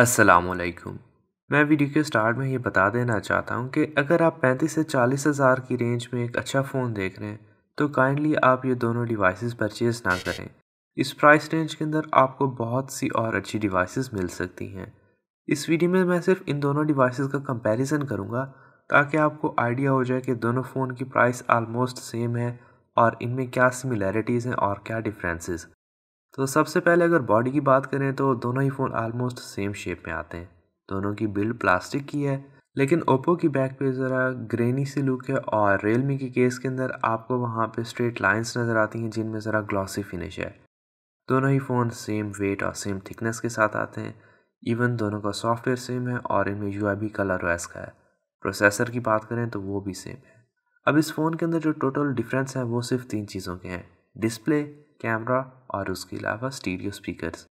असलकुम मैं वीडियो के स्टार्ट में ये बता देना चाहता हूँ कि अगर आप पैंतीस से चालीस हज़ार की रेंज में एक अच्छा फ़ोन देख रहे हैं तो काइंडली आप ये दोनों डिवाइसेस परचेज़ ना करें इस प्राइस रेंज के अंदर आपको बहुत सी और अच्छी डिवाइसेस मिल सकती हैं इस वीडियो में मैं सिर्फ इन दोनों डिवाइसेस का कंपैरिजन करूँगा ताकि आपको आइडिया हो जाए कि दोनों फ़ोन की प्राइस आलमोस्ट सेम है और इनमें क्या सिमिलैरिटीज़ हैं और क्या डिफरेंसेस तो सबसे पहले अगर बॉडी की बात करें तो दोनों ही फ़ोन आलमोस्ट सेम शेप में आते हैं दोनों की बिल्ड प्लास्टिक की है लेकिन ओप्पो की बैक पे ज़रा ग्रेनी सी लुक है और रियलमी के केस के अंदर आपको वहाँ पे स्ट्रेट लाइंस नज़र आती हैं जिनमें ज़रा ग्लॉसी फिनिश है दोनों ही फ़ोन सेम वेट और सेम थिकनेस के साथ आते हैं इवन दोनों का सॉफ्टवेयर सेम है और इनमें यू आई कलर वैस का है प्रोसेसर की बात करें तो वो भी सेम है अब इस फ़ोन के अंदर जो टोटल डिफरेंस है वो सिर्फ तीन चीज़ों के हैं डिस्प्ले कैमरा और उसके अलावा स्टीरियो स्पीकर्स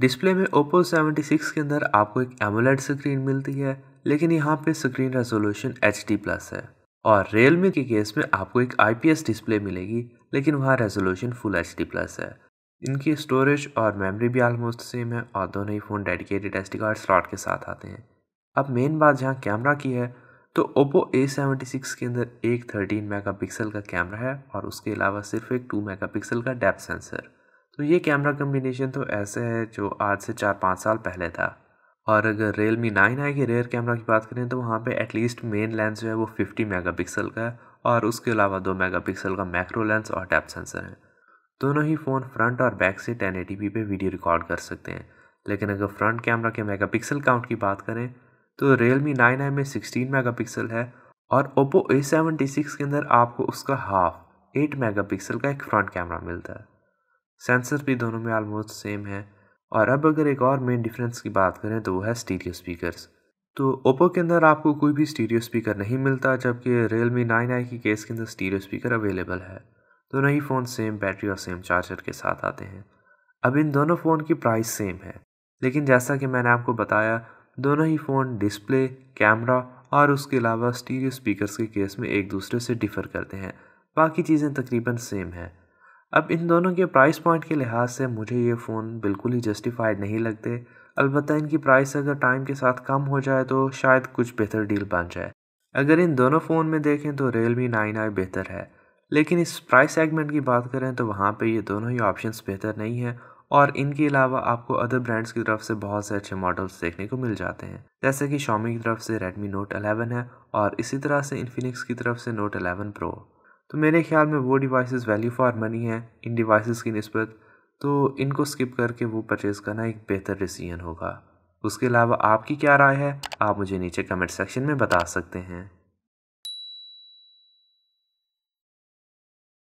डिस्प्ले में ओप्पो 76 के अंदर आपको एक एमोलेड स्क्रीन मिलती है लेकिन यहाँ पे स्क्रीन रेजोल्यूशन एच प्लस है और रियलमी के केस में आपको एक एस डिस्प्ले मिलेगी लेकिन वहाँ रेजोल्यूशन फुल एच प्लस है इनकी स्टोरेज और मेमोरी भी आलमोस्ट सेम है और दोनों ही phone dedicated S card slot के साथ आते हैं अब मेन बात जहाँ कैमरा की है तो ओप्पो ए सेवेंटी सिक्स के अंदर एक थर्टीन मेगा पिक्सल का कैमरा है और उसके अलावा सिर्फ एक टू मेगा पिक्सल का डेप सेंसर तो ये कैमरा कम्बिनेशन तो ऐसे है जो आज से चार पाँच साल पहले था और अगर Realme 9 नाइन आई के रेयर कैमरा की बात करें तो वहाँ पे एटलीस्ट मेन लेंस जो है वो 50 मेगापिक्सल का है और उसके अलावा दो मेगापिक्सल का मैक्रो लेंस और टैप सेंसर है दोनों ही फ़ोन फ्रंट और बैक से टेन पे वीडियो रिकॉर्ड कर सकते हैं लेकिन अगर फ्रंट कैमरा के मेगापिक्सल काउंट की बात करें तो रियल मी नाइन आई में सिक्सटीन मेगापिक्सल है और ओप्पो ए सेवेंटी सिक्स के अंदर आपको उसका हाफ एट मेगापिक्सल का एक फ्रंट कैमरा मिलता है सेंसर भी दोनों में ऑलमोस्ट सेम है और अब अगर एक और मेन डिफरेंस की बात करें तो वो है स्टीरियो स्पीकर्स तो ओप्पो के अंदर आपको कोई भी स्टीरियो स्पीकर नहीं मिलता जबकि रियल मी नाइन आई की केस के अंदर स्टीरियो स्पीकर अवेलेबल है दोनों ही फ़ोन सेम बैटरी और सेम चार्जर के साथ आते हैं अब इन दोनों फ़ोन की प्राइस सेम है लेकिन जैसा कि मैंने आपको बताया दोनों ही फ़ोन डिस्प्ले कैमरा और उसके अलावा स्टीरियो स्पीकर्स के केस में एक दूसरे से डिफ़र करते हैं बाकी चीज़ें तकरीबन सेम हैं अब इन दोनों के प्राइस पॉइंट के लिहाज से मुझे ये फ़ोन बिल्कुल ही जस्टिफाइड नहीं लगते अलबत् इनकी प्राइस अगर टाइम के साथ कम हो जाए तो शायद कुछ बेहतर डील बन जाए अगर इन दोनों फ़ोन में देखें तो रियल मी नाइन आई बेहतर है लेकिन इस प्राइस सेगमेंट की बात करें तो वहाँ पे ये दोनों ही ऑप्शंस बेहतर नहीं हैं और इनके अलावा आपको अदर ब्रांड्स की तरफ से बहुत से अच्छे मॉडल्स देखने को मिल जाते हैं जैसे कि शॉमी की तरफ से रेडमी नोट 11 है और इसी तरह से इन्फिनिक्स की तरफ से नोट 11 प्रो तो मेरे ख्याल में वो डिवाइसेस वैल्यू फॉर मनी हैं इन डिवाइसेस की नस्बत तो इनको स्किप करके वो परचेज़ करना एक बेहतर डिसीजन होगा उसके अलावा आपकी क्या राय है आप मुझे नीचे कमेंट सेक्शन में बता सकते हैं